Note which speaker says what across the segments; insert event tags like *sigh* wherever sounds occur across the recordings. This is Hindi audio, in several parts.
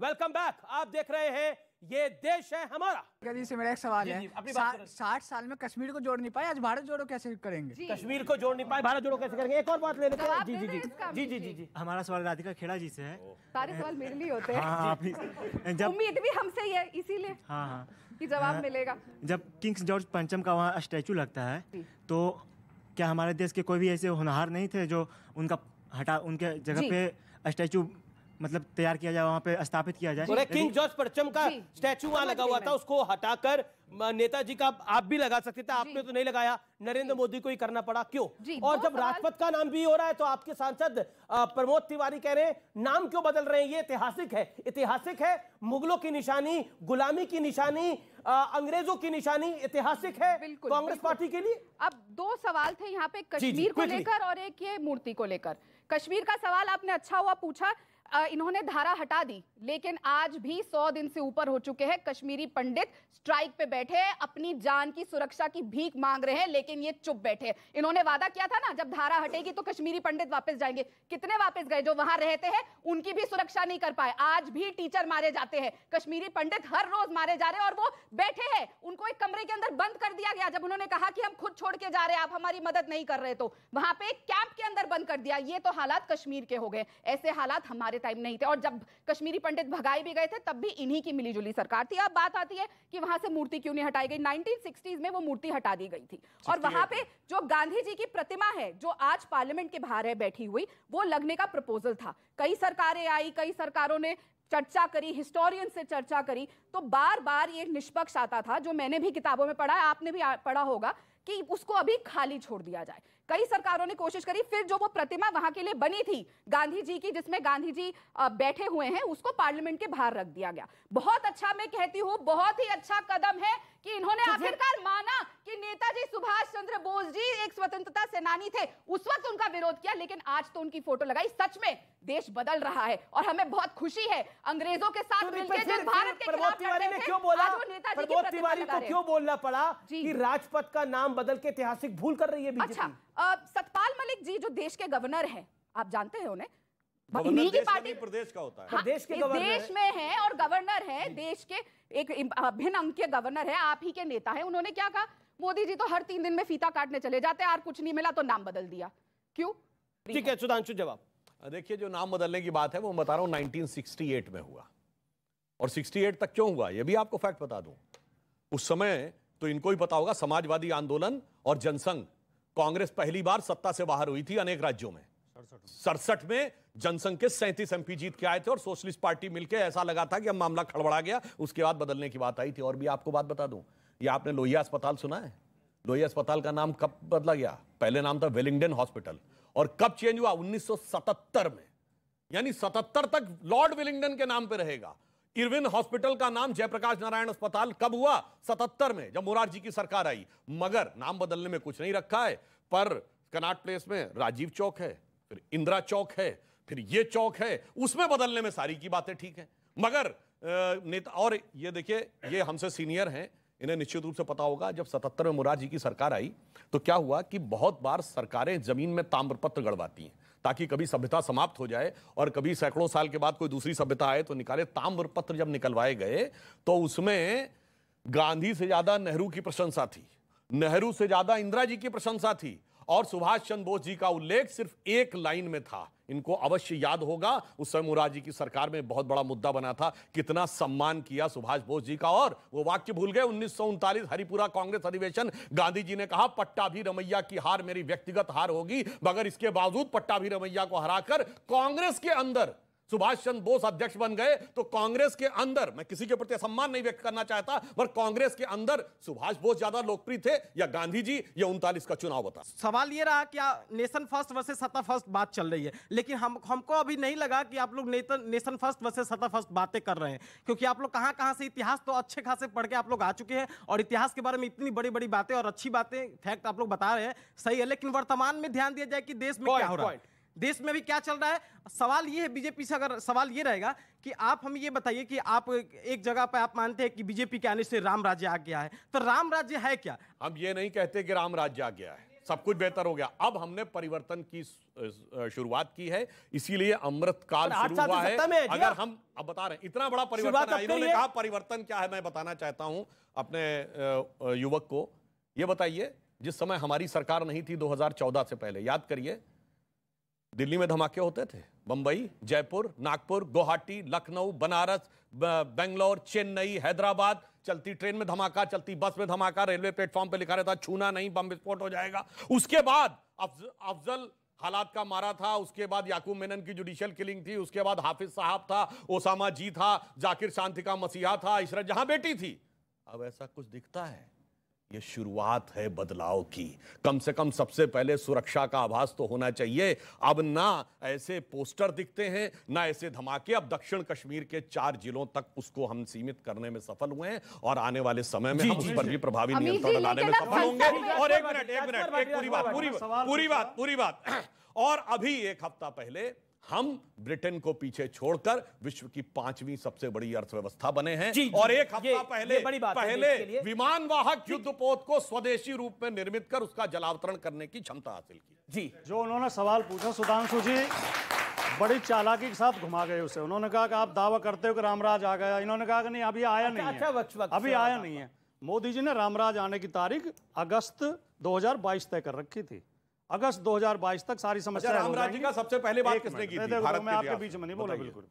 Speaker 1: वेलकम बैक आप देख रहे हैं ये देश है हमारा जी से मेरा एक सवाल है सा, साठ साल में कश्मीर को जोड़ नहीं पाए आज भारत जोड़ो कैसे करेंगे कश्मीर को जोड़ नहीं पाए भारत जोड़ो कैसे करेंगे एक और बात ले लेते हैं जी जी जी जी जी जी हमारा सवाल राधिका खेड़ा जी से है
Speaker 2: सारे सवाल मेरे लिए होते हैं हाँ, हाँ,
Speaker 1: *laughs*
Speaker 2: उम्मीद भी हमसे ही है इसीलिए हाँ, जवाब मिलेगा
Speaker 3: जब किंग्स जॉर्ज पंचम का वहाँ स्टैचू लगता है तो क्या हमारे देश के कोई भी ऐसे होनहार नहीं थे जो उनका हटा उनके जगह पे स्टैचू मतलब तैयार किया जाए वहाँ पे स्थापित किया जाए और किंग जॉर्ज
Speaker 1: परचम का स्टैचू वहाँ लगा हुआ था उसको हटाकर नेताजी का आप भी लगा सकते थे आपने तो नहीं लगाया नरेंद्र मोदी को ही करना पड़ा क्यों और जब राजपथ का नाम भी हो रहा है तो आपके सांसद प्रमोद तिवारी कह रहे हैं नाम क्यों बदल रहे हैं ये ऐतिहासिक है ऐतिहासिक है मुगलों की निशानी गुलामी की निशानी अंग्रेजों की निशानी ऐतिहासिक है कांग्रेस पार्टी के लिए
Speaker 2: अब दो सवाल थे यहाँ पे कश्मीर को लेकर और एक ये मूर्ति को लेकर कश्मीर का सवाल आपने अच्छा हुआ पूछा इन्होंने धारा हटा दी लेकिन आज भी सौ दिन से ऊपर हो चुके हैं कश्मीरी पंडित स्ट्राइक पे बैठे अपनी जान की सुरक्षा की भीख मांग रहे हैं लेकिन ये चुप बैठे इन्होंने वादा किया था ना जब धारा हटेगी तो कश्मीरी पंडित वापस जाएंगे कितने वापस गए जो वहां रहते हैं उनकी भी सुरक्षा नहीं कर पाए आज भी टीचर मारे जाते हैं कश्मीरी पंडित हर रोज मारे जा रहे हैं और वो बैठे हैं उनको एक कमरे के अंदर बंद कर दिया गया जब उन्होंने कहा कि हम खुद छोड़ के जा रहे हैं आप हमारी मदद नहीं कर रहे तो वहां पे कैंप के अंदर बंद कर दिया ये तो हालात कश्मीर के हो गए ऐसे हालात हमारे वाले टाइम नहीं थे और जब कश्मीरी पंडित भगाए भी गए थे तब भी इन्हीं की मिलीजुली सरकार थी अब बात आती है कि वहां से मूर्ति क्यों नहीं हटाई गई नाइनटीन में वो मूर्ति हटा दी गई थी और वहां पे जो गांधी जी की प्रतिमा है जो आज पार्लियामेंट के बाहर है बैठी हुई वो लगने का प्रपोजल था कई सरकारें आई कई सरकारों ने चर्चा करी हिस्टोरियन से चर्चा करी तो बार बार ये निष्पक्ष आता था जो मैंने भी किताबों में पढ़ा है आपने भी पढ़ा होगा कि उसको अभी खाली छोड़ दिया जाए कई सरकारों ने कोशिश करी फिर जो वो प्रतिमा वहां के लिए बनी थी गांधी जी की जिसमें गांधी जी बैठे हुए हैं उसको पार्लियामेंट के बाहर रख दिया गया बहुत अच्छा मैं कहती हूँ बहुत ही अच्छा कदम है कि इन्होंने तो आखिरकार माना कि नेताजी चंद्र बोस जी एक स्वतंत्रता सेनानी थे उस वक्त उनका विरोध किया लेकिन आज तो उनकी फोटो लगाई सच में देश बदल रहा है और हमें बहुत खुशी है अंग्रेजों के साथ तो मिलकर जब भारत के खिलाफ लड़ते थे क्यों बोला आज वो नेताजी क्यों
Speaker 1: बोलना पड़ा कि राजपथ का नाम बदल के ऐतिहासिक भूल कर रही है अच्छा
Speaker 2: सतपाल मलिक जी जो देश के गवर्नर है आप जानते हैं उन्हें
Speaker 4: इन्हीं की पार्टी प्रदेश का होता है हाँ, देश के देश
Speaker 2: में है और गवर्नर है देश के एक अभिन्न अंग गवर्नर है आप ही के नेता है उन्होंने क्या कहा मोदी जी तो हर तीन दिन में फीता काटने चले जाते यार कुछ नहीं मिला तो नाम बदल दिया क्यों
Speaker 4: ठीक है सुधांशु जवाब देखिए जो नाम बदलने की बात है वो बता रहा हूं नाइनटीन में हुआ और 68 तक क्यों हुआ ये भी आपको फैक्ट बता दूं उस समय तो इनको ही पता होगा समाजवादी आंदोलन और जनसंघ कांग्रेस पहली बार सत्ता से बाहर हुई थी अनेक राज्यों में सड़सठ में जनसंघ के सैंतीस एमपी जीत के आए थे और सोशलिस्ट पार्टी मिलकर ऐसा लगा था कि अब मामला खड़बड़ा गया उसके बाद बदलने की बात आई थी और भी आपको बात बता दूं या आपने लोहिया अस्पताल सुना है लोहिया अस्पताल का नाम कब बदला गया पहले नाम था वेलिंगडन हॉस्पिटल और कब चेंज हुआ 1977 में यानी 77 तक लॉर्ड विलिंगडन के नाम पे रहेगा इरविन हॉस्पिटल का नाम जयप्रकाश नारायण अस्पताल कब हुआ 77 में जब मोरारजी की सरकार आई मगर नाम बदलने में कुछ नहीं रखा है पर कनाट प्लेस में राजीव चौक है फिर इंदिरा चौक है फिर ये चौक है उसमें बदलने में सारी की बातें ठीक है मगर नेता और ये देखिए ये हमसे सीनियर हैं इन्हें निश्चित रूप से पता होगा जब सतहत्तर में मुरार जी की सरकार आई तो क्या हुआ कि बहुत बार सरकारें जमीन में ताम्रपत्र गड़वाती हैं ताकि कभी सभ्यता समाप्त हो जाए और कभी सैकड़ों साल के बाद कोई दूसरी सभ्यता आए तो निकाले ताम्रपत्र जब निकलवाए गए तो उसमें गांधी से ज्यादा नेहरू की प्रशंसा थी नेहरू से ज्यादा इंदिरा जी की प्रशंसा थी और सुभाष चंद्र बोस जी का उल्लेख सिर्फ एक लाइन में था इनको अवश्य याद होगा उस समय जी की सरकार में बहुत बड़ा मुद्दा बना था कितना सम्मान किया सुभाष बोस जी का और वो वाक्य भूल गए उन्नीस हरिपुरा कांग्रेस अधिवेशन गांधी जी ने कहा पट्टा भी रमैया की हार मेरी व्यक्तिगत हार होगी मगर इसके बावजूद पट्टा भी रमैया को हराकर कांग्रेस के अंदर सुभाष चंद्र बोस अध्यक्ष बन गए तो कांग्रेस के अंदर मैं किसी के प्रति सम्मान नहीं व्यक्त करना चाहता पर कांग्रेस के अंदर सुभाष बोस ज्यादा लोकप्रिय थे या गांधी जी या उनतालीस का चुनाव होता
Speaker 1: सवाल ये रहा कि नेशन फर्स्ट वर्सेज सत्ता फर्स्ट बात चल रही है लेकिन हम हमको अभी नहीं लगा कि आप लोग नेशन फर्स्ट वर्सेज सत्ता फर्स्ट बातें कर रहे हैं क्योंकि आप लोग कहाँ कहाँ से इतिहास तो अच्छे खासे पढ़ के आप लोग आ चुके हैं और इतिहास के बारे में इतनी बड़ी बड़ी बातें और अच्छी बातें फैक्ट आप लोग बता रहे हैं सही है लेकिन वर्तमान में ध्यान दिया जाए कि देश में क्या हो रहा है देश में भी क्या चल रहा है सवाल ये है बीजेपी से अगर सवाल ये रहेगा कि आप हमें ये बताइए कि आप एक जगह पर आप मानते हैं कि बीजेपी के आने से राम राज्य आ गया है तो राम राज्य है क्या
Speaker 4: हम ये नहीं कहते कि राम राज्य आ गया है सब कुछ बेहतर हो गया अब हमने परिवर्तन की शुरुआत की है इसीलिए अमृत काल शुरू हुआ है अगर हम अब बता रहे हैं इतना बड़ा परिवर्तन है इन्होंने कहा परिवर्तन क्या है मैं बताना चाहता हूं अपने युवक को यह बताइए जिस समय हमारी सरकार नहीं थी 2014 से पहले याद करिए दिल्ली में धमाके होते थे बंबई जयपुर नागपुर गुवाहाटी लखनऊ बनारस बेंगलोर चेन्नई हैदराबाद चलती ट्रेन में धमाका चलती बस में धमाका रेलवे प्लेटफॉर्म पे लिखा रहता छूना नहीं बम विस्फोट हो जाएगा उसके बाद अफजल हालात का मारा था उसके बाद याकूब मेनन की जुडिशियल किलिंग थी उसके बाद हाफिज साहब था ओसामा जी था जाकिर शांति का मसीहा था इशरत जहां बेटी थी अब ऐसा कुछ दिखता है ये शुरुआत है बदलाव की कम से कम सबसे पहले सुरक्षा का आभास तो होना चाहिए अब ना ऐसे पोस्टर दिखते हैं ना ऐसे धमाके अब दक्षिण कश्मीर के चार जिलों तक उसको हम सीमित करने में सफल हुए हैं और आने वाले समय में हम उस पर भी प्रभावी नियंत्रण लाने में सफल होंगे और एक मिनट एक मिनट एक पूरी बात पूरी पूरी बात पूरी बात और अभी एक हफ्ता पहले हम ब्रिटेन को पीछे छोड़कर विश्व की पांचवी सबसे बड़ी अर्थव्यवस्था बने हैं जी, और एक हफ्ता पहले ये बड़ी बात पहले विमान वाहक युद्ध पोत को स्वदेशी रूप में निर्मित कर उसका जलावतरण करने की क्षमता हासिल की
Speaker 5: जी जो उन्होंने सवाल पूछा सुधांशु जी बड़ी चालाकी के साथ घुमा गए उसे उन्होंने कहा कि आप दावा करते हो कि रामराज आ गया इन्होंने कहा कि नहीं अभी आया अच्छा, नहीं अच्छा, अभी आया नहीं है मोदी जी ने रामराज आने की तारीख अगस्त 2022 तय कर रखी थी अगस्त 2022 तक सारी समस्या अच्छा, राम राज्य का सबसे पहले बात किसने की थी भारत मैं आपके बीच में नहीं बोला बिल्कुल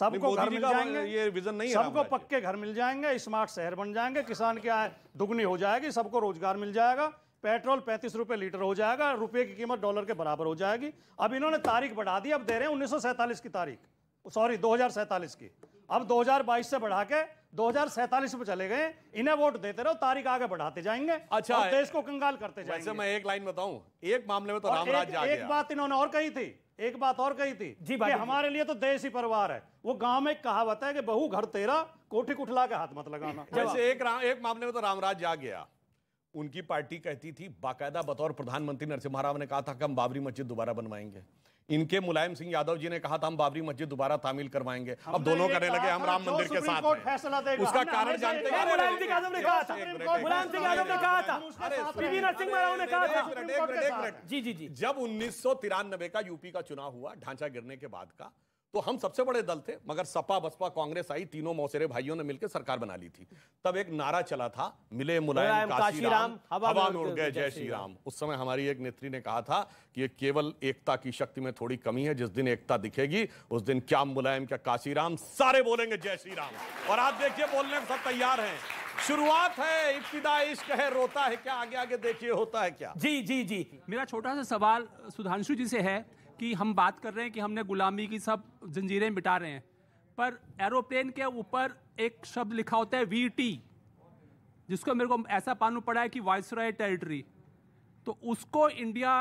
Speaker 4: सबको घर मिल जाएंगे ये विजन नहीं है सबको
Speaker 5: पक्के घर मिल जाएंगे स्मार्ट शहर बन जाएंगे किसान की आय दुगनी हो जाएगी सबको रोजगार मिल जाएगा पेट्रोल पैंतीस रुपए लीटर हो जाएगा रुपए की कीमत डॉलर के बराबर हो जाएगी अब इन्होंने तारीख बढ़ा दी अब दे रहे हैं उन्नीस की तारीख सॉरी दो की अब 2022 से बढ़ा के दो में चले गए इन्हें वोट देते रहो तारीख आगे बढ़ाते जाएंगे अच्छा देश को कंगाल करते जाएंगे मैं एक
Speaker 4: लाइन बताऊं एक मामले में तो राम राज एक, एक बात
Speaker 5: इन्होंने और कही थी एक बात और कही थी जी भाई हमारे लिए तो देश ही परिवार है वो गांव में कहावत है कि बहु घर तेरा कोठी कुठला के हाथ मत लगाना
Speaker 3: जैसे *laughs* एक
Speaker 4: एक मामले में तो रामराज जा गया उनकी पार्टी कहती थी बाकायदा बतौर प्रधानमंत्री नरसिम्हा राव ने कहा था कि हम बाबरी मस्जिद दोबारा बनवाएंगे इनके मुलायम सिंह यादव जी ने कहा था हम बाबरी मस्जिद दोबारा तामील करवाएंगे अब दोनों करने लगे हम राम मंदिर के
Speaker 5: साथ उसका कारण
Speaker 4: जानते हैं मुलायम सिंह यादव ने कहा था मुलायम सिंह यादव ने कहा था ने कहा था जी जी जी जब उन्नीस का यूपी का चुनाव हुआ ढांचा गिरने के बाद का तो हम सबसे बड़े दल थे मगर सपा बसपा कांग्रेस आई तीनों मौसेरे भाइयों ने मिलकर सरकार बना ली थी तब एक नारा चला था मिले मुलायम काशी राम हवा में उड़ गए जय श्री राम उस समय हमारी एक नेत्री ने कहा था कि ये केवल एकता की शक्ति में थोड़ी कमी है जिस दिन एकता दिखेगी उस दिन क्या मुलायम क्या काशी राम सारे बोलेंगे जय श्री राम और आप देखिए बोलने में सब तैयार है शुरुआत है इब्तदा इश्क है रोता है क्या आगे आगे देखिए होता है क्या जी जी जी मेरा छोटा सा सवाल सुधांशु जी से है कि हम बात कर रहे हैं कि हमने गुलामी
Speaker 3: की सब जंजीरें बिटा रहे हैं पर एरोप्लेन के ऊपर एक शब्द लिखा होता है
Speaker 4: वी टी जिसको मेरे को ऐसा पानू पड़ा है कि वायसराय टेरिटरी तो उसको इंडिया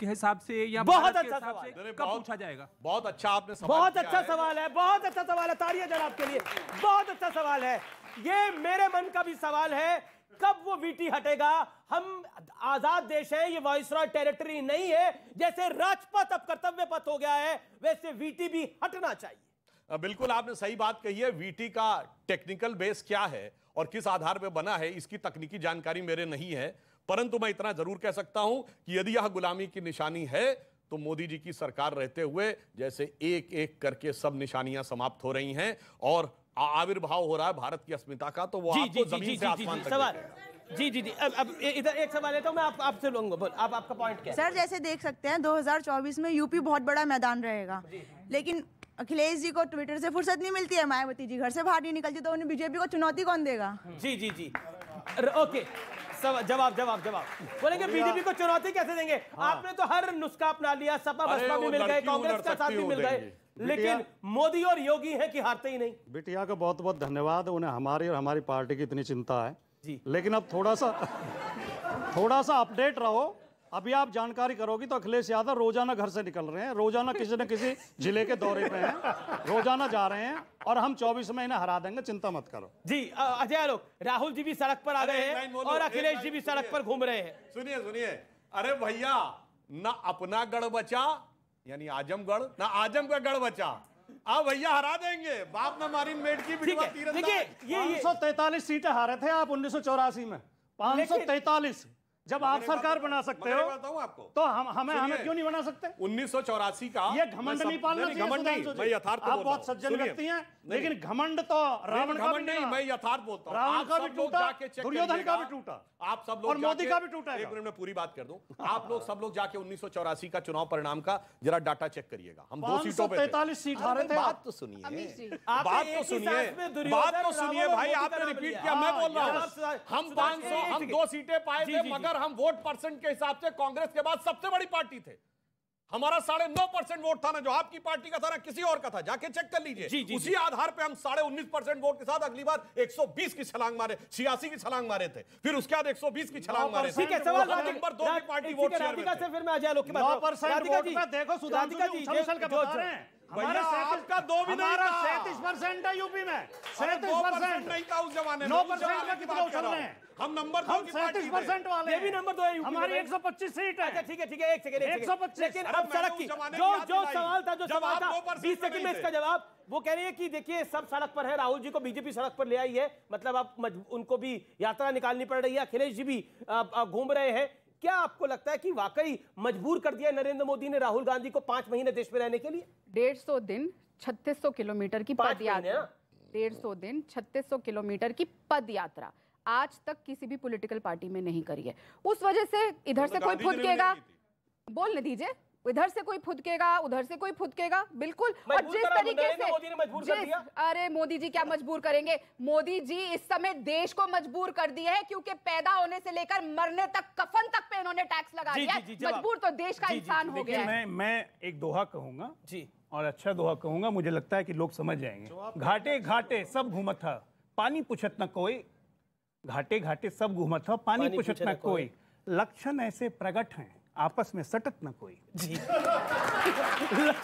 Speaker 4: के हिसाब से या बहुत अच्छा सवाल कब पूछा जाएगा बहुत अच्छा आपने सवाल बहुत अच्छा सवाल
Speaker 1: है बहुत अच्छा सवाल है तारिया जनाब के लिए बहुत अच्छा सवाल है ये मेरे मन का भी सवाल है कब वो वीटी हटेगा हम आजाद देश है ये वॉइस टेरिटरी नहीं है जैसे राजपथ अब कर्तव्य पथ हो गया है वैसे वीटी भी हटना चाहिए
Speaker 4: बिल्कुल आपने सही बात कही है वीटी का टेक्निकल बेस क्या है और किस आधार पर बना है इसकी तकनीकी जानकारी मेरे नहीं है परंतु मैं इतना जरूर कह सकता हूं कि यदि यह गुलामी की निशानी है तो मोदी जी की सरकार रहते हुए जैसे एक एक करके सब निशानियां समाप्त हो रही हैं और आविर्भाव हो रहा है भारत की अस्मिता का तो वो जी, आपको जी, जमीन जी, से आसमान तक सवाल जी जी जी अब अब इधर एक सवाल लेता हूँ मैं आप आपसे
Speaker 1: लूंगा बोल आप आपका पॉइंट क्या सर जैसे
Speaker 2: देख सकते हैं 2024 में यूपी बहुत बड़ा मैदान रहेगा लेकिन अखिलेश जी को ट्विटर से फुर्सत नहीं मिलती है मायावती जी घर से बाहर नहीं निकलती तो उन्हें बीजेपी को चुनौती
Speaker 1: कौन देगा जी जी जी ओके जवाब जवाब जवाब बोलेंगे बीजेपी को चुनौती कैसे देंगे हाँ। आपने तो हर नुस्खा अपना लिया सपा बसपा भी मिल गए कांग्रेस का साथ भी मिल गए लेकिन मोदी और योगी हैं कि हारते ही नहीं
Speaker 5: बिटिया का बहुत बहुत धन्यवाद उन्हें हमारी और हमारी पार्टी की इतनी चिंता है जी लेकिन अब थोड़ा सा थोड़ा सा अपडेट रहो अभी आप जानकारी करोगी तो अखिलेश यादव रोजाना घर से निकल रहे हैं रोजाना किसी न किसी जिले के दौरे पे हैं रोजाना जा रहे हैं और हम 24 में इन्हें हरा देंगे चिंता मत करो
Speaker 1: जी
Speaker 4: अजय आलोक राहुल जी भी सड़क पर आ गए हैं और अखिलेश जी भी सड़क पर घूम रहे हैं सुनिए सुनिए अरे भैया ना अपना गढ़ बचा यानी आजमगढ़ ना आजम का गढ़ बचा आप भैया हरा देंगे बाप में मारी मेट की देखिए ये, ये, ये। सौ
Speaker 5: तैतालीस सीटें हारे थे आप उन्नीस में पांच सौ तैतालीस जब आप सरकार बना सकते हो आपको तो हम हमें हमें क्यों नहीं बना सकते
Speaker 4: उन्नीस सौ चौरासी का ये घमंड नहीं पालना घमंड नहीं यथार्थ आप बहुत सज्जन व्यक्ति हैं लेकिन घमंड तो रावण का भी नहीं मैं यथार्थ बोलता हूँ रावण का भी टूटा दुर्योधन का भी टूटा आप सब लोग मोदी का भी टूटा एक मिनट में पूरी बात कर दूं आप लोग सब लोग जाके उन्नीस का चुनाव परिणाम का जरा डाटा चेक करिएगा हम दो सीटों पे तैतालीस सीट हारे थे बात तो सुनिए तो बात तो सुनिए बात तो सुनिए भाई आपने रिपीट किया मैं हाँ, बोल रहा हूँ हम पांच हम दो सीटें पाए थे मगर हम वोट परसेंट के हिसाब से कांग्रेस के बाद सबसे बड़ी पार्टी थे हमारा साढ़े नौ परसेंट वोट था ना जो आपकी पार्टी का था ना किसी और का था जाके चेक कर लीजिए उसी जी। आधार पे हम साढ़े उन्नीस परसेंट वोट के साथ अगली बार 120 की छलांग मारे छियासी की छलांग मारे थे फिर उसके बाद 120 की छलांग मारे ठीक है सवाल नंबर दो की पार्टी वोट से फिर मैं आ जाए देखो सुधार
Speaker 5: आपका दो भी परसेंट है यूपी में परसेंट नहीं था उस
Speaker 4: जमाने
Speaker 1: में नौ परसेंट उछल रहे हैं हम नंबर दो परसेंट वाले ये भी नंबर दो है हमारी सीट है अच्छा, ठीक है ठीक है एक एक सौ पच्चीस अब सड़क की जो जो सवाल था जो सवाल था बीस सेकंड में इसका जवाब वो कह रही है कि देखिए सब सड़क पर है राहुल जी को बीजेपी सड़क पर ले आई है मतलब आप उनको भी यात्रा निकालनी पड़ रही है अखिलेश जी भी घूम रहे हैं क्या आपको लगता है कि वाकई मजबूर कर दिया नरेंद्र मोदी ने राहुल गांधी को पांच महीने देश में रहने के लिए डेढ़ सौ दिन
Speaker 2: छत्तीस सौ किलोमीटर की पद यात्रा हाँ? डेढ़ सौ दिन छत्तीस सौ किलोमीटर की पद यात्रा आज तक किसी भी पोलिटिकल पार्टी में नहीं करी है उस वजह से इधर तो से कोई फुदकेगा बोलने दीजिए इधर से कोई फुदकेगा उधर से कोई फुदकेगा बिल्कुल और जिस तरीके से जिस अरे मोदी जी क्या मजबूर करेंगे मोदी जी इस समय देश को मजबूर कर दिए हैं क्योंकि पैदा होने से लेकर मरने तक कफन तक पे इन्होंने टैक्स लगा दिया मजबूर तो देश का इंसान हो गया मैं
Speaker 3: मैं एक दोहा कहूंगा जी और अच्छा दोहा कहूंगा मुझे लगता है कि लोग समझ जाएंगे घाटे घाटे सब घूमत था पानी पूछत न कोई घाटे घाटे सब घूमत था पानी पूछत न कोई लक्षण ऐसे प्रकट हैं आपस में सटत ना कोई जी
Speaker 1: *laughs*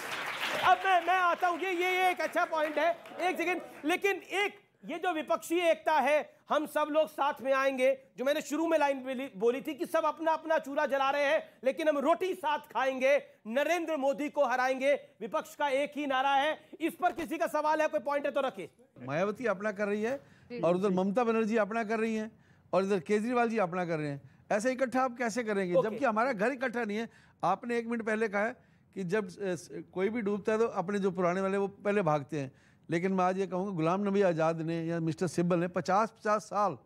Speaker 1: अब मैं मैं आता हूँ ये ये एक अच्छा पॉइंट है एक सेकेंड लेकिन एक ये जो विपक्षी एकता है हम सब लोग साथ में आएंगे जो मैंने शुरू में लाइन बोली थी कि सब अपना अपना चूरा जला रहे हैं लेकिन हम रोटी साथ खाएंगे नरेंद्र मोदी को हराएंगे विपक्ष का एक ही नारा है इस पर किसी का सवाल है कोई पॉइंट है तो रखे
Speaker 4: मायावती अपना कर रही है और उधर ममता बनर्जी अपना कर रही है और इधर केजरीवाल जी अपना कर रहे हैं ऐसे इकट्ठा आप कैसे करेंगे okay. जबकि हमारा घर इकट्ठा नहीं है आपने एक मिनट पहले कहा है कि जब कोई भी डूबता है तो अपने जो पुराने वाले वो पहले भागते हैं लेकिन मैं आज ये कहूँगा गुलाम नबी आज़ाद ने या मिस्टर सिब्बल ने पचास पचास साल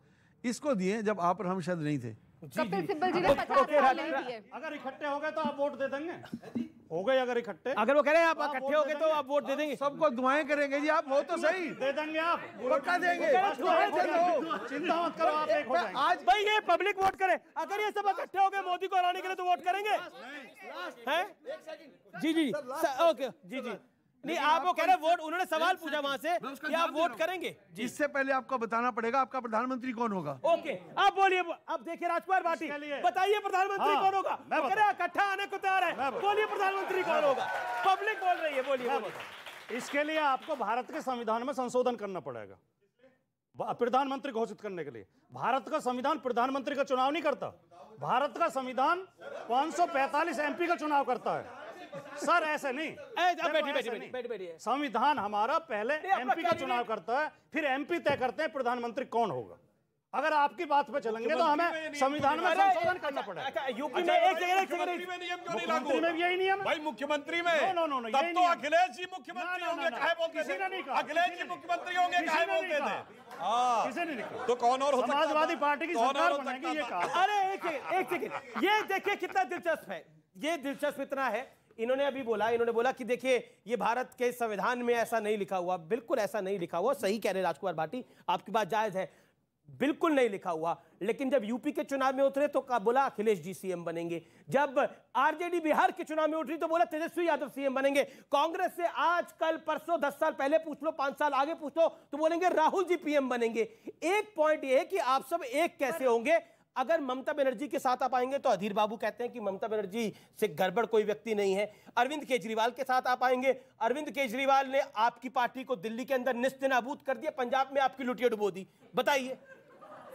Speaker 4: इसको दिए जब आप और हम शायद नहीं थे कपिल
Speaker 2: सिब्बल जी ने पचास साल
Speaker 5: नहीं दिए अगर इकट्ठे हो गए तो आप वोट दे देंगे
Speaker 4: हो गए अगर इकट्ठे अगर वो कह रहे हैं आप तो
Speaker 5: इकट्ठे हो गए
Speaker 1: तो आप वोट दे देंगे सबको दुआएं करेंगे जी आप हो तो सही दे देंगे आप पक्का देंगे चिंता मत करो आप एक हो जाएंगे आज भाई ये पब्लिक वोट करे अगर ये सब इकट्ठे हो गए मोदी को हराने के लिए तो वोट करेंगे हैं जी जी ओके जी जी नहीं आप वो कह रहे वोट उन्होंने सवाल पूछा वहां से कि आप वोट करेंगे इससे पहले आपको बताना पड़ेगा
Speaker 4: आपका प्रधानमंत्री कौन होगा
Speaker 1: ओके आप बोलिए आप देखिए राजकुमार भाटी बताइए प्रधानमंत्री हाँ, कौन होगा इकट्ठा आने को तैयार है बोलिए प्रधानमंत्री कौन होगा पब्लिक बोल रही है बोलिए
Speaker 5: इसके लिए आपको भारत के संविधान में संशोधन करना पड़ेगा प्रधानमंत्री घोषित करने के लिए भारत का संविधान प्रधानमंत्री का चुनाव नहीं करता भारत का संविधान 545 एमपी का चुनाव करता है सर ऐसे नहीं बैठिए बैठिए बैठिए संविधान हमारा पहले एमपी का चुनाव करता है फिर एमपी तय करते हैं प्रधानमंत्री कौन होगा अगर आपकी बात पे चलेंगे तो हमें संविधान में संशोधन
Speaker 1: करना पड़ेगा अच्छा, अच्छा, यूपी
Speaker 4: अच्छा, में एक जगह नियम क्यों नहीं लागू में यही नियम भाई मुख्यमंत्री में नो नो नो तब तो अखिलेश जी मुख्यमंत्री होंगे काहे बोलते थे अखिलेश जी मुख्यमंत्री होंगे काहे बोलते थे किसी ने नहीं हाँ। तो कौन और समाजवादी पार्टी की सरकार बनेगी ये कहा
Speaker 1: अरे एक एक सेकंड ये देखिए कितना दिलचस्प है ये दिलचस्प इतना है इन्होंने अभी बोला इन्होंने बोला कि देखिए ये भारत के संविधान में ऐसा नहीं लिखा हुआ बिल्कुल ऐसा नहीं लिखा हुआ सही कह रहे राजकुमार भाटी आपकी बात जायज है बिल्कुल नहीं लिखा हुआ लेकिन जब यूपी के चुनाव में उतरे तो बोला अखिलेश जी सीएम बनेंगे जब आरजेडी बिहार के चुनाव में उतरी तो बोला तेजस्वी यादव सीएम बनेंगे कांग्रेस से आज कल परसों दस साल पहले पूछ लो पांच साल आगे पूछ लो तो बोलेंगे राहुल जी पीएम बनेंगे एक पॉइंट यह है कि आप सब एक कैसे होंगे अगर ममता बनर्जी के साथ आप आएंगे तो अधीर बाबू कहते हैं कि ममता बनर्जी से गड़बड़ कोई व्यक्ति नहीं है अरविंद केजरीवाल के साथ आप आएंगे अरविंद केजरीवाल ने आपकी पार्टी को दिल्ली के अंदर निस्तनाबूत कर दिया पंजाब में आपकी लुटिया डुबो दी बताइए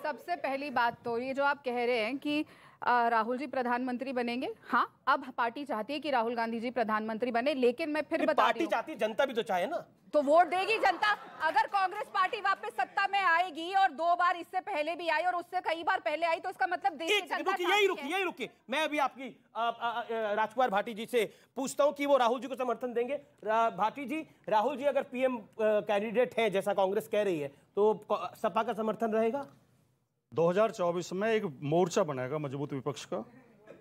Speaker 2: सबसे पहली बात तो ये जो आप कह रहे हैं कि राहुल जी प्रधानमंत्री बनेंगे हाँ अब पार्टी चाहती है कि राहुल गांधी जी प्रधानमंत्री बने लेकिन मैं फिर बता पार्टी चाहती
Speaker 1: जनता भी तो चाहे ना
Speaker 2: तो वोट देगी जनता अगर कांग्रेस पार्टी वापस सत्ता में आएगी और दो बार इससे पहले भी आई और उससे कई बार पहले आई तो इसका मतलब देश की जनता यही रुकी
Speaker 1: यही रुकी मैं अभी आपकी राजकुमार भाटी जी से पूछता हूँ कि वो राहुल जी को समर्थन देंगे भाटी जी राहुल जी अगर पीएम कैंडिडेट है जैसा कांग्रेस कह रही है तो सपा का समर्थन रहेगा
Speaker 5: 2024 में एक मोर्चा बनाएगा मजबूत विपक्ष का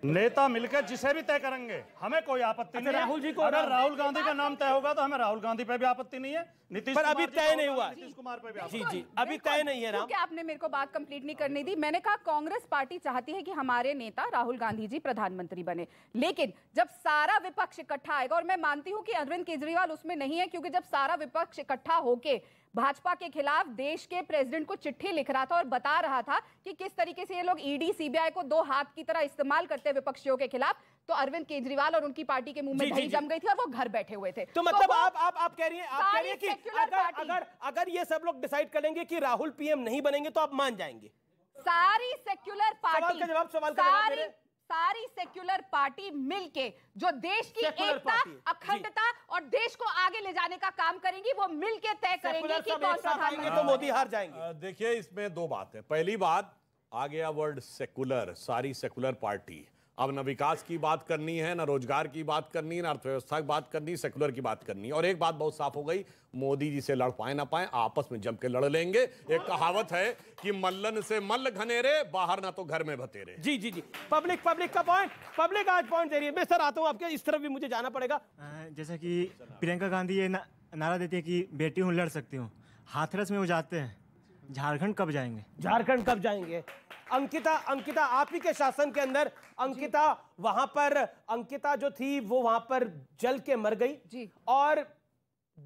Speaker 5: नेता मिलकर जिसे भी तय करेंगे हमें कोई आपत्ति अच्छा, नहीं राहुल जी को अगर राहुल गांधी का नाम तय होगा तो हमें राहुल गांधी पे भी आपत्ति नहीं है नीतीश पर अभी तय नहीं हुआ नीतीश
Speaker 1: कुमार पे भी जी जी अभी तय नहीं है राम
Speaker 2: आपने मेरे को बात कंप्लीट नहीं करने दी मैंने कहा कांग्रेस पार्टी चाहती है कि हमारे नेता राहुल गांधी जी प्रधानमंत्री बने लेकिन जब सारा विपक्ष इकट्ठा आएगा और मैं मानती हूँ की अरविंद केजरीवाल उसमें नहीं है क्योंकि जब सारा विपक्ष इकट्ठा होके भाजपा के खिलाफ देश के प्रेसिडेंट को चिट्ठी लिख रहा था और बता रहा था कि किस तरीके से ये लोग ईडी e सीबीआई को दो हाथ की तरह इस्तेमाल करते हैं विपक्षियों के खिलाफ तो अरविंद केजरीवाल और उनकी पार्टी के मुंह में दही जम गई थी और वो घर बैठे हुए थे तो, तो मतलब तो आप आप
Speaker 1: आप कह रही हैं आप कह रही हैं कि अगर अगर अगर ये सब लोग डिसाइड करेंगे कि राहुल पीएम नहीं बनेंगे तो आप मान जाएंगे
Speaker 2: सारी सेक्युलर पार्टी सवाल का जवाब सवाल का जवाब सारी सेक्युलर पार्टी मिलके जो देश की एकता अखंडता और देश को आगे ले जाने का काम करेंगी वो मिलके तय करेंगे कि कौन सा
Speaker 4: तो मोदी हार जाएंगे देखिए इसमें दो बात है पहली बात आ गया वर्ड सेक्युलर सारी सेक्युलर पार्टी अब न विकास की बात करनी है न रोजगार की बात करनी है ना अर्थव्यवस्था की बात करनी सेकुलर की बात करनी है और एक बात बहुत साफ हो गई मोदी जी से लड़ पाए ना पाए आपस में जम के लड़ लेंगे एक कहावत है कि मल्लन से मल्ल घनेरे बाहर ना तो घर में भतेरे जी जी जी पब्लिक पब्लिक का पॉइंट
Speaker 1: पब्लिक आज पॉइंट दे रही है मैं सर आता हूँ आपके इस तरफ भी मुझे जाना पड़ेगा जैसा कि प्रियंका गांधी ये नारा देती है कि बेटी हूँ लड़ सकती हूँ हाथरस में वो जाते हैं झारखंड कब जाएंगे झारखंड कब जाएंगे अंकिता अंकिता आप ही के शासन के अंदर अंकिता वहां पर अंकिता जो थी वो वहां पर जल के मर गई जी और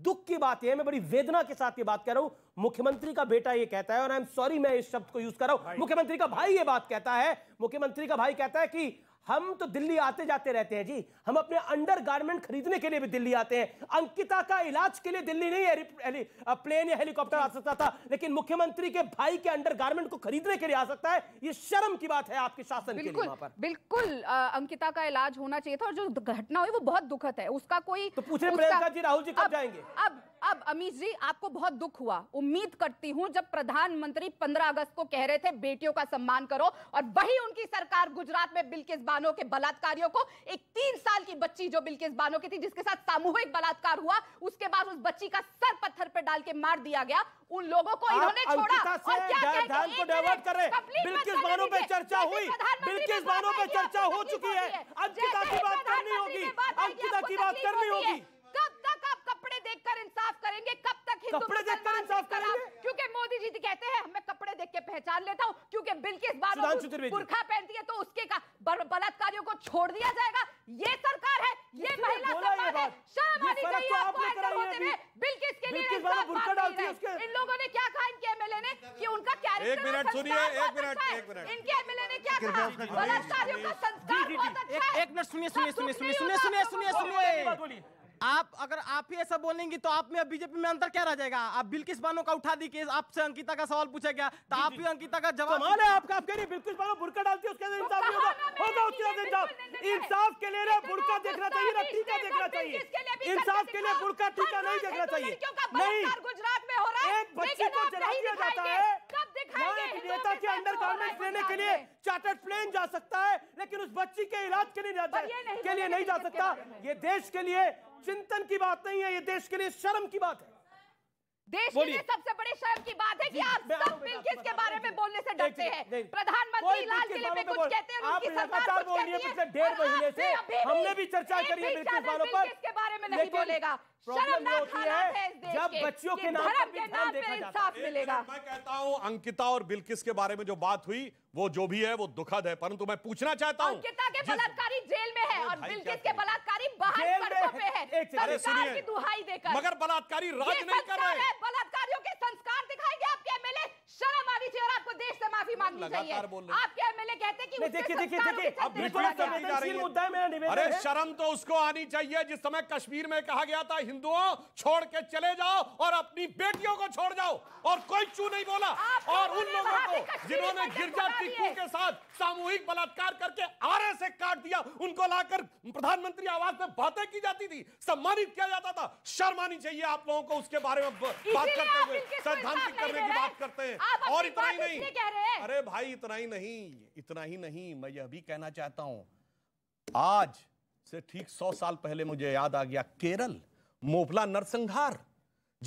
Speaker 1: दुख की बात यह है मैं बड़ी वेदना के साथ ये बात कह रहा हूं मुख्यमंत्री का बेटा ये कहता है और आई एम सॉरी मैं इस शब्द को यूज कर रहा हूं मुख्यमंत्री का भाई ये बात कहता है मुख्यमंत्री का भाई कहता है कि हम तो दिल्ली आते जाते रहते हैं जी हम अपने अंडर गारमेंट खरीदने के लिए भी दिल्ली आते हैं अंकिता का इलाज के लिए दिल्ली नहीं है प्लेन या हेलीकॉप्टर आ सकता था लेकिन मुख्यमंत्री के भाई के अंडर गारमेंट को खरीदने के लिए आ सकता है ये शर्म की बात है आपके शासन के लिए पर बिल्कुल आ,
Speaker 2: अंकिता का इलाज होना चाहिए था और जो घटना हुई वो बहुत दुखद है उसका कोई तो रहे प्रियंका जी राहुल जी कब जाएंगे अब अब अमित जी आपको बहुत दुख हुआ उम्मीद करती हूं जब प्रधानमंत्री 15 अगस्त को कह रहे थे बेटियों का सम्मान करो और वही उनकी सरकार गुजरात में बिल्किस बानो के बलात्कारियों को एक तीन साल की बच्ची जो बिल्किस बानो की थी जिसके साथ सामूहिक बलात्कार हुआ उसके बाद उस बच्ची का सर पत्थर पर डाल के मार दिया गया उन लोगों को इन्होंने छोड़ा डाइवर्ट कर रहे चर्चा हुई बिल्किस बानो पे चर्चा हो
Speaker 1: चुकी है अंकिता की बात करनी होगी अंकिता की बात करनी होगी
Speaker 2: कब तक आप कपड़े देखकर इंसाफ करेंगे कब तक कपड़े देखकर इंसाफ करेंगे क्योंकि मोदी जी कहते हैं मैं कपड़े देख के पहचान लेता हूँ क्योंकि बिल के इस बार बुरखा पहनती है तो उसके बलात्कारियों को छोड़ दिया जाएगा ये सरकार है ये महिला सरकार है शर्म आनी चाहिए बिल के इसके लिए इन लोगों ने क्या कहा इनके एमएलए ने कि उनका
Speaker 4: कैरेक्टर एक मिनट सुनिए एक मिनट अच्छा
Speaker 1: इनके एमएलए ने क्या कहा बलात्कारियों का संस्कार बहुत अच्छा है एक मिनट सुनिए सुनिए सुनिए सुनिए सुनिए सुनिए सुनिए आप अगर आप ही ऐसा बोलेंगे तो आप में बीजेपी में अंतर क्या रह जाएगा आप बिल्किस बानो का उठा दी केस आपसे अंकिता का सवाल पूछा गया तो आप भी अंकिता का जवाब सवाल है आपका आप कह रही बिल्किस बानो बुरका डालती है उसके अंदर इंसाफ नहीं होगा होगा उसके अंदर इंसाफ इंसाफ के लिए बुरका देखना चाहिए ना टीका देखना चाहिए इंसाफ के लिए बुरका टीका नहीं देखना चाहिए नहीं
Speaker 2: गुजरात में हो रहा है एक बच्ची को जला दिया जाता है हाँ, नेता अच्छा के अंदर गवर्नमेंट लेने के लिए
Speaker 1: चार्टर्ड प्लेन जा सकता है लेकिन उस बच्ची के इलाज के लिए नहीं के लिए नहीं जा सकता ये देश के लिए चिंतन की बात नहीं है ये देश के लिए शर्म की बात है देश के लिए
Speaker 2: सबसे बड़े शर्म की बात है कि आप सब बिल्किस के बारे में बोलने से डरते हैं प्रधानमंत्री लाल किले पे कुछ कहते हैं उनकी सरकार कुछ रही है डेढ़ हाँ,
Speaker 4: महीने से हमने भी चर्चा करी है बिल्किस वालों पर के बारे में नहीं बोलेगा शर्मनाक हालात है जब बच्चियों के नाम पे इंसाफ मिलेगा मैं कहता हूँ अंकिता और बिल्किस के बारे में जो बात हुई वो जो भी है वो दुखद है परंतु मैं पूछना चाहता हूँ के
Speaker 2: बलात्कारी जेल में है और बिल्कित के बलात्कारी बाहर पे है दुहाई देकर मगर बलात्कारी राज नहीं कर रहे बलात्कारियों के संस्कार दिखाएंगे आपके एमएलए शर्म आनी चाहिए और आपको देश से माफी मांगनी चाहिए आपके अरे
Speaker 1: शर्म
Speaker 4: तो उसको आनी चाहिए जिस समय कश्मीर में कहा गया था हिंदुओं छोड़ के चले जाओ और अपनी बेटियों को छोड़ जाओ और कोई चू नहीं बोला और उन लोगों को जिन्होंने गिरजा टिक्कू के साथ सामूहिक बलात्कार करके आरे से काट दिया उनको लाकर प्रधानमंत्री आवास में बातें की जाती थी सम्मानित किया जाता था शर्म आनी चाहिए आप लोगों को उसके बारे में बात करते हुए सैद्धांतिक करने की बात करते हैं और इतना ही नहीं अरे भाई इतना ही नहीं इतना इतना ही नहीं मैं यह भी कहना चाहता हूं आज से ठीक सौ साल पहले मुझे याद आ गया केरल मोबला नरसंहार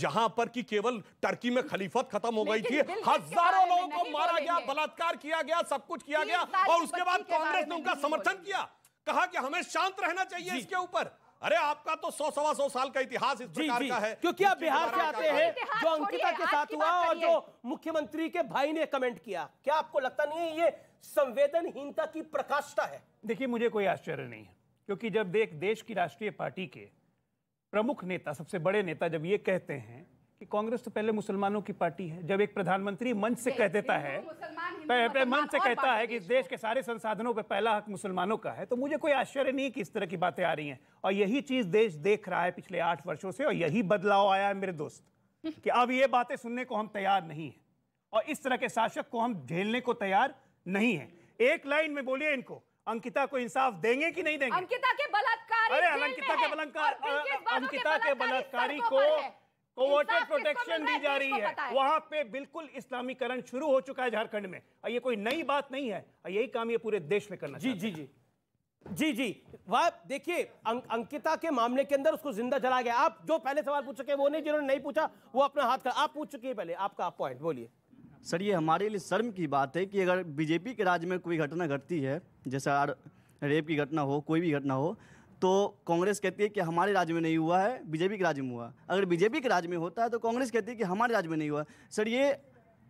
Speaker 4: जहां पर कि केवल टर्की में खलीफत खत्म हो गई थी हजारों लोगों को मारा गया बलात्कार किया गया सब कुछ किया गया और उसके बाद कांग्रेस ने उनका समर्थन किया कहा कि हमें शांत रहना चाहिए इसके ऊपर अरे आपका तो सौ सवा सौ साल का इतिहास इस जी, प्रकार का है क्योंकि आप बिहार से आते हैं जो अंकिता के साथ हुआ और जो मुख्यमंत्री के भाई
Speaker 1: ने कमेंट किया क्या आपको लगता नहीं है ये संवेदनहीनता की प्रकाष्ठा है देखिए मुझे
Speaker 3: कोई आश्चर्य नहीं है क्योंकि जब देख देश की राष्ट्रीय पार्टी के प्रमुख नेता सबसे बड़े नेता जब ये कहते हैं कि कांग्रेस तो पहले मुसलमानों की पार्टी है जब एक प्रधानमंत्री मंच से कह देता है
Speaker 2: मंच से कहता है कि इस
Speaker 3: देश के सारे संसाधनों पर पहला हक मुसलमानों का है तो मुझे कोई आश्चर्य नहीं कि इस तरह की बातें आ रही हैं और यही चीज देश देख रहा है पिछले आठ वर्षों से और यही बदलाव आया है मेरे दोस्त कि अब ये बातें सुनने को हम तैयार नहीं है और इस तरह के शासक को हम झेलने को तैयार नहीं है एक लाइन में बोलिए इनको अंकिता को इंसाफ देंगे कि नहीं देंगे अंकिता
Speaker 2: के बलात्कार अरे अंकिता के बलात्कार अंकिता के बलात्कारी को वोटर प्रोटेक्शन दी जा रही है वहां
Speaker 3: पे बिल्कुल इस्लामीकरण शुरू हो
Speaker 1: चुका है झारखंड में और ये कोई नई बात नहीं है और यही काम ये पूरे देश में करना जी जी जी जी जी वह देखिए अंक, अंकिता के मामले के अंदर उसको जिंदा जला गया आप जो पहले सवाल पूछ चुके वो नहीं जिन्होंने नहीं पूछा वो अपना हाथ कर आप पूछ चुकी है पहले आपका पॉइंट बोलिए सर ये हमारे
Speaker 3: लिए शर्म की बात है कि अगर बीजेपी के राज्य में कोई घटना घटती है जैसे रेप की घटना हो कोई भी घटना हो तो कांग्रेस कहती है कि हमारे राज्य में नहीं हुआ है बीजेपी के राज्य में हुआ अगर बीजेपी के राज्य में होता है तो कांग्रेस कहती है कि हमारे राज्य में नहीं हुआ सर ये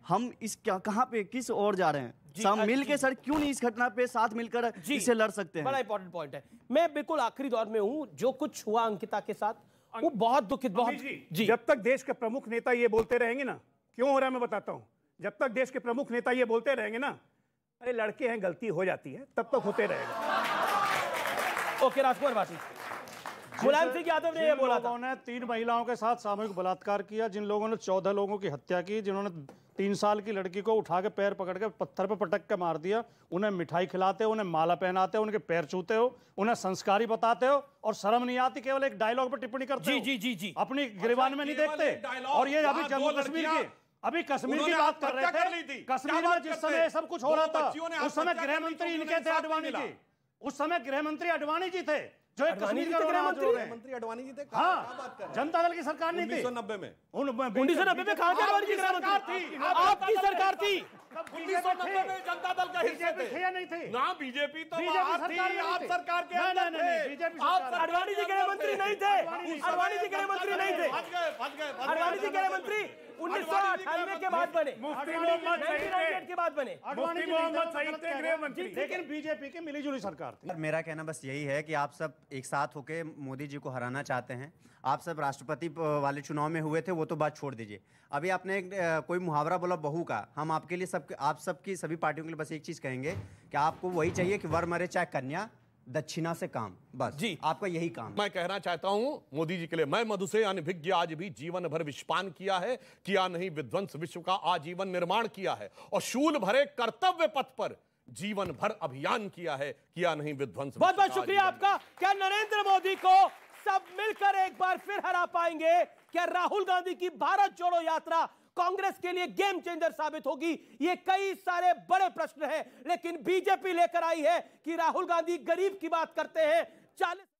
Speaker 3: हम इस कहाँ
Speaker 1: पे किस ओर जा रहे हैं सब मिल के सर क्यों नहीं इस घटना पे साथ मिलकर इसे लड़ सकते हैं बड़ा इंपॉर्टेंट पॉइंट है मैं बिल्कुल आखिरी दौर में हूँ जो कुछ हुआ अंकिता के साथ वो बहुत दुखित बहुत जी जब तक देश के प्रमुख नेता ये बोलते रहेंगे ना क्यों हो रहा है मैं बताता हूँ जब तक देश के
Speaker 3: प्रमुख नेता ये बोलते रहेंगे ना अरे लड़के हैं गलती हो जाती है तब तक होते रहेगा
Speaker 1: ओके राजकुमार भाटी
Speaker 5: मुलायम सिंह यादव ने यह बोला था उन्होंने तीन महिलाओं के साथ सामूहिक बलात्कार किया जिन लोगों ने चौदह लोगों की हत्या की जिन्होंने तीन साल की लड़की को उठा के पैर पकड़ के पत्थर पर पटक के मार दिया उन्हें मिठाई खिलाते हो उन्हें माला पहनाते हो उनके पैर छूते हो उन्हें संस्कारी बताते हो और शर्म नहीं आती केवल एक डायलॉग पर टिप्पणी करते जी हो जी जी जी अपनी गिरवान अच्छा, में नहीं देखते और ये अभी जम्मू कश्मीर की अभी कश्मीर की बात कर रहे थे कश्मीर में जिस समय सब कुछ हो रहा था उस समय गृह मंत्री इनके थे अडवाणी जी उस समय गृह मंत्री अडवाणी जी थे जो एक कश्मीर के गृह मंत्री मंत्री
Speaker 4: अडवाणी जी थे हाँ जनता
Speaker 5: दल की
Speaker 1: सरकार नहीं थी नब्बे
Speaker 4: में उन्नीस सौ नब्बे में कहा आपकी सरकार थी उन्नीस सौ नब्बे में जनता दल का हिस्से थे या नहीं थे ना बीजेपी तो बाहर थी आप सरकार के अंदर थे आप अडवाणी जी गृह मंत्री नहीं थे अडवाणी जी गृह मंत्री नहीं
Speaker 1: थे अडवाणी जी गृह मंत्री के बाद बने मुफ्ती मोहम्मद के बाद बने मुफ्ती मोहम्मद लेकिन
Speaker 5: बीजेपी की मिलीजुली सरकार
Speaker 3: थी मेरा कहना बस यही है कि आप सब एक साथ होकर मोदी जी को हराना चाहते हैं आप सब राष्ट्रपति वाले चुनाव में हुए थे वो तो बात छोड़ दीजिए अभी आपने कोई मुहावरा बोला बहू का हम आपके लिए सब आप सबकी सभी पार्टियों के लिए बस एक चीज़ कहेंगे कि आपको वही चाहिए कि वर मरे चाहे कन्या दक्षिणा से काम
Speaker 4: बस जी आपका यही काम मैं कहना चाहता हूं मोदी जी के लिए मैं मधुसे अनभिज्ञ आज भी जीवन भर विश्वान किया है किया नहीं विध्वंस विश्व का आजीवन निर्माण किया है और शूल भरे कर्तव्य पथ पर जीवन भर अभियान किया है किया नहीं विध्वंस बहुत बहुत शुक्रिया
Speaker 1: आपका क्या नरेंद्र मोदी को सब मिलकर एक बार फिर हरा पाएंगे क्या राहुल गांधी की भारत जोड़ो यात्रा कांग्रेस के लिए गेम चेंजर साबित होगी ये कई सारे बड़े प्रश्न हैं लेकिन बीजेपी लेकर आई है कि राहुल गांधी गरीब की बात करते हैं चालीस